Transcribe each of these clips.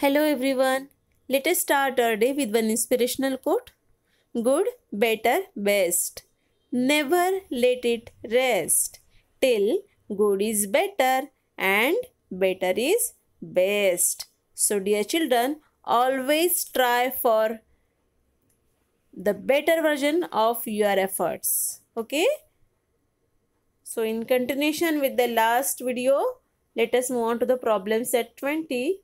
Hello everyone. Let us start our day with one inspirational quote. Good, better, best. Never let it rest till good is better and better is best. So dear children, always try for the better version of your efforts. Okay. So in continuation with the last video, let us move on to the problem set 20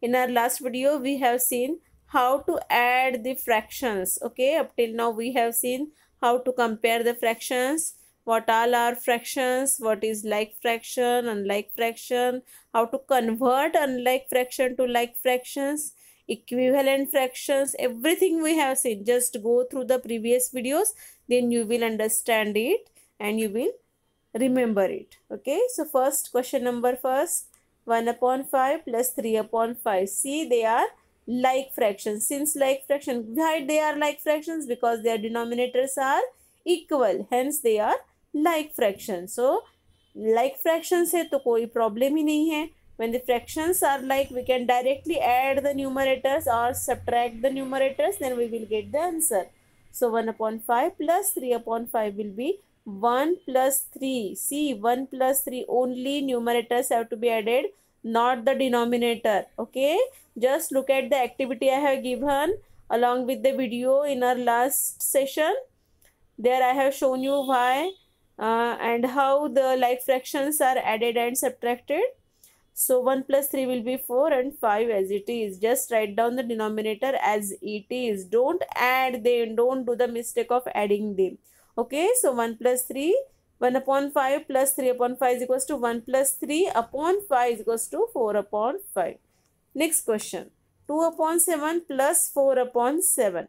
in our last video we have seen how to add the fractions okay up till now we have seen how to compare the fractions what all are fractions what is like fraction unlike fraction how to convert unlike fraction to like fractions equivalent fractions everything we have seen just go through the previous videos then you will understand it and you will remember it okay so first question number first 1 upon 5 plus 3 upon 5. See, they are like fractions. Since like fraction, why they are like fractions? Because their denominators are equal. Hence, they are like fractions. So, like fractions are. तो problem ही नहीं When the fractions are like, we can directly add the numerators or subtract the numerators. Then we will get the answer. So, 1 upon 5 plus 3 upon 5 will be 1 plus 3. See, 1 plus 3 only numerators have to be added, not the denominator. Okay. Just look at the activity I have given along with the video in our last session. There I have shown you why uh, and how the like fractions are added and subtracted. So 1 plus 3 will be 4 and 5 as it is. Just write down the denominator as it is. Don't add them. Don't do the mistake of adding them. Okay, so 1 plus 3, 1 upon 5 plus 3 upon 5 is equals to 1 plus 3 upon 5 is equals to 4 upon 5. Next question, 2 upon 7 plus 4 upon 7.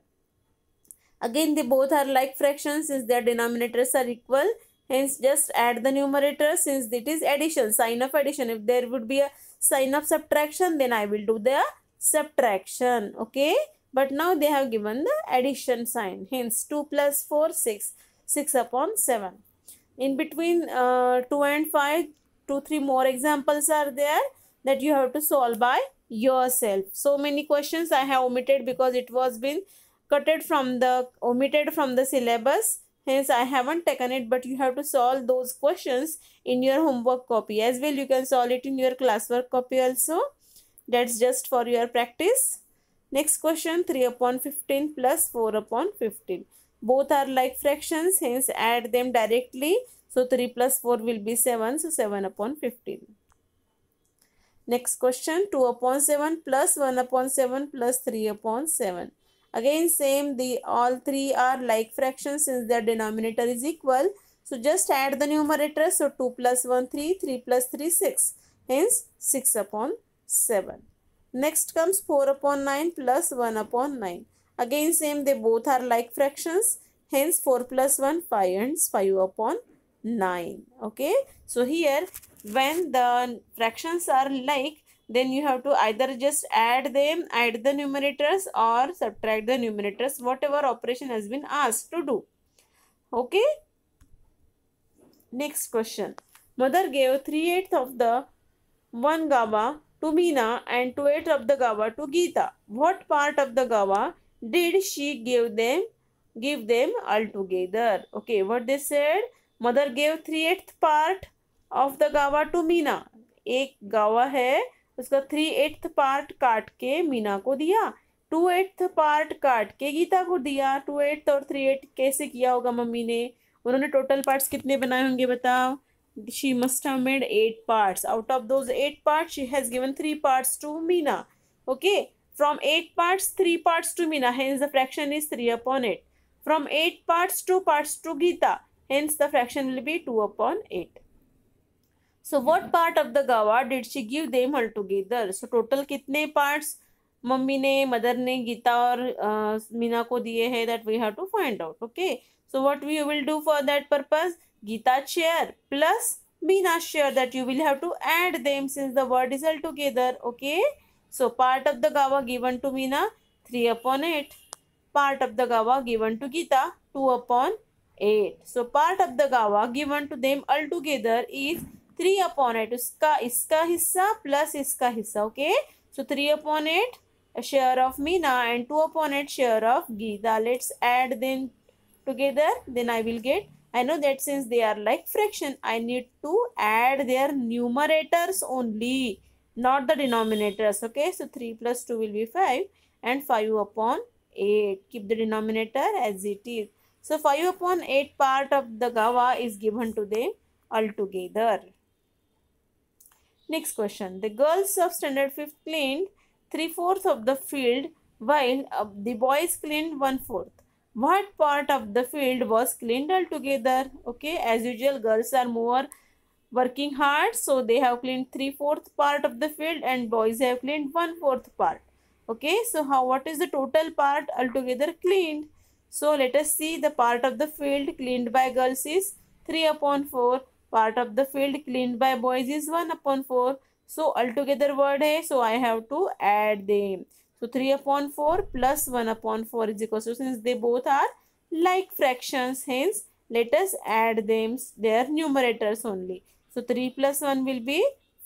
Again, they both are like fractions since their denominators are equal. Hence, just add the numerator since it is addition, sign of addition. If there would be a sign of subtraction, then I will do the subtraction. Okay. But now they have given the addition sign. Hence, 2 plus 4, 6. 6 upon 7. In between uh, 2 and 5, 2, 3 more examples are there that you have to solve by yourself. So many questions I have omitted because it was been cutted from the omitted from the syllabus. Hence, I haven't taken it, but you have to solve those questions in your homework copy. As well, you can solve it in your classwork copy also. That's just for your practice. Next question 3 upon 15 plus 4 upon 15 both are like fractions hence add them directly so 3 plus 4 will be 7 so 7 upon 15 next question 2 upon 7 plus 1 upon 7 plus 3 upon 7 again same the all three are like fractions since their denominator is equal so just add the numerator so 2 plus 1 3 3 plus 3 6 hence 6 upon 7 next comes 4 upon 9 plus 1 upon 9 Again same they both are like fractions. Hence 4 plus 1 5 and 5 upon 9. Okay. So here when the fractions are like then you have to either just add them, add the numerators or subtract the numerators whatever operation has been asked to do. Okay. Next question. Mother gave 3 eighths of the 1 gamma to Meena and 2 eighths of the gamma to Geeta. What part of the gamma did she give them give them all together okay what they said mother gave three eighth part of the gawa to meena ek गावा hai uska three eighth part kaat ke meena ko diya two eighth part काट के गीता को दिया two eighth और three eighth कैसे किया होगा mummy ने उन्होंने टोटल पार्ट्स कितने बनाए होंगे बताओ she must have made eight parts out of those eight parts she has given three parts to meena okay From 8 parts, 3 parts to Mina, hence the fraction is 3 upon 8. From 8 parts, 2 parts to Gita, hence the fraction will be 2 upon 8. So what part of the Gawa did she give them altogether? So total कितने parts mummy ने mother ने गीता और मीना को दिए हैं that we have to find out okay so what we will do for that purpose Geeta share plus Meena share that you will have to add them since the word is all together okay So part of the Gava given to Meena 3 upon 8. Part of the Gava given to Gita 2 upon 8. So part of the Gava given to them altogether is 3 upon 8. Uska, iska hissa plus iska hissa. Okay. So 3 upon 8 share of Meena and 2 upon 8 share of Gita. Let's add them together. Then I will get I know that since they are like fraction, I need to add their numerators only. not the denominator okay so 3 plus 2 will be 5 and 5 upon 8 keep the denominator as it is so 5 upon 8 part of the gawa is given to them altogether next question the girls of standard 5th cleaned 3 fourths of the field while uh, the boys cleaned 1 fourth what part of the field was cleaned altogether okay as usual girls are more working hard so they have cleaned three fourth part of the field and boys have cleaned one fourth part okay so how what is the total part altogether cleaned so let us see the part of the field cleaned by girls is 3 upon 4 part of the field cleaned by boys is 1 upon 4 so altogether word hai so i have to add them so 3 upon 4 plus 1 upon 4 is equal to since they both are like fractions hence let us add them their numerators only so 3 plus 1 will be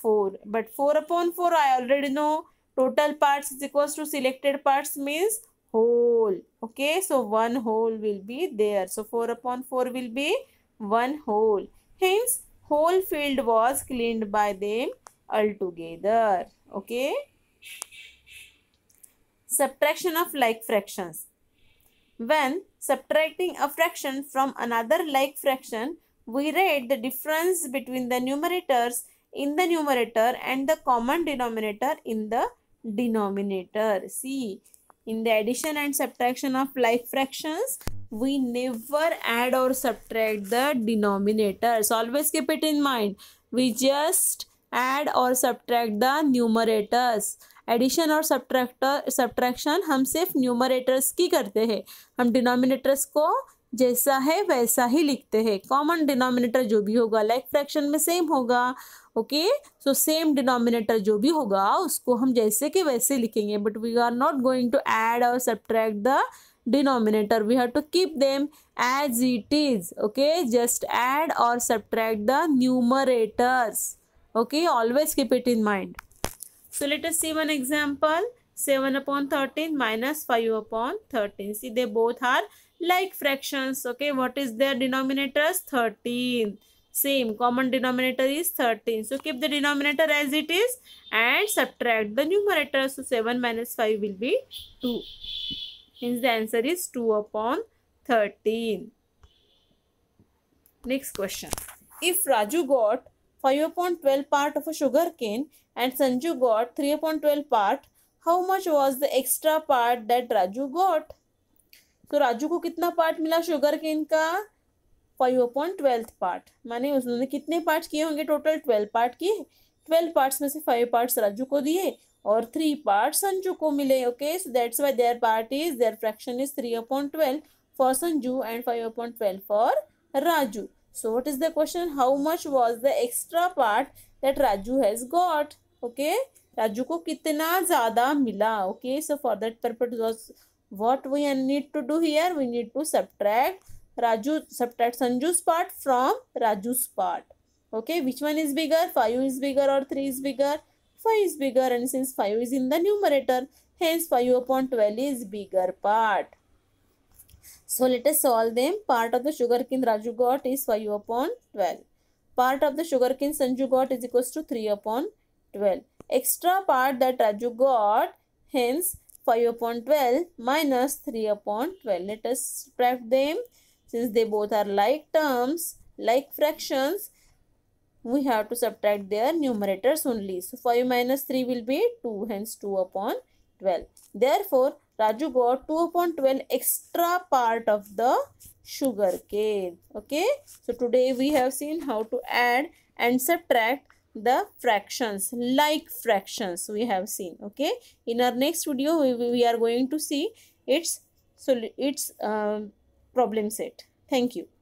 4. But 4 upon 4 I already know total parts is equals to selected parts means whole. Okay. So 1 whole will be there. So 4 upon 4 will be 1 whole. Hence whole field was cleaned by them altogether. Okay. Subtraction of like fractions. When subtracting a fraction from another like fraction, we read the difference between the numerators in the numerator and the common denominator in the denominator. See, in the addition and subtraction of like fractions, we never add or subtract the denominators. Always keep it in mind. We just add or subtract the numerators. Addition और subtractor subtraction हम सिर्फ numerators की करते हैं हम denominators को जैसा है वैसा ही लिखते हैं कॉमन डिनोमिनेटर जो भी होगा लाइक फ्रैक्शन में सेम होगा ओके सो सेम डिनोमिनेटर जो भी होगा उसको हम जैसे के वैसे लिखेंगे but we are not going to add और subtract the denominator we have to keep them as it is okay just add और subtract the numerators okay always keep it in mind so let us see one example seven upon thirteen minus five upon thirteen see they both are like fractions okay what is their denominators 13 same common denominator is 13 so keep the denominator as it is and subtract the numerator so 7 minus 5 will be 2 hence the answer is 2 upon 13 next question if raju got 5 upon 12 part of a sugar cane and sanju got 3 upon 12 part how much was the extra part that raju got तो राजू को कितना part मिला sugar cane का five upon twelfth part माने उन्होंने कितने part किए होंगे टोटल ट्वेल्व पार्ट किए ट्वेल्व पार्ट्स में से फाइव पार्ट्स राजू को दिए और थ्री पार्ट संजू को मिले okay so that's why their part is their fraction is three upon twelve for Sanju and five upon twelve for Raju so what is the question how much was the extra part that Raju has got okay Raju को कितना ज्यादा मिला okay so for that purpose was What we need to do here? We need to subtract Raju, subtract Sanju's part from Raju's part. Okay, which one is bigger? 5 is bigger or 3 is bigger? 5 is bigger and since 5 is in the numerator, hence 5 upon 12 is bigger part. So let us solve them. Part of the sugarcane Raju got is 5 upon 12. Part of the sugarcane Sanju got is equals to 3 upon 12. Extra part that Raju got, hence 5 upon 12 minus 3 upon 12. Let us subtract them. Since they both are like terms, like fractions, we have to subtract their numerators only. So 5 minus 3 will be 2, hence 2 upon 12. Therefore, Raju got 2 upon 12 extra part of the sugar cane. Okay. So today we have seen how to add and subtract the fractions like fractions we have seen okay in our next video we, we are going to see its so its uh, problem set thank you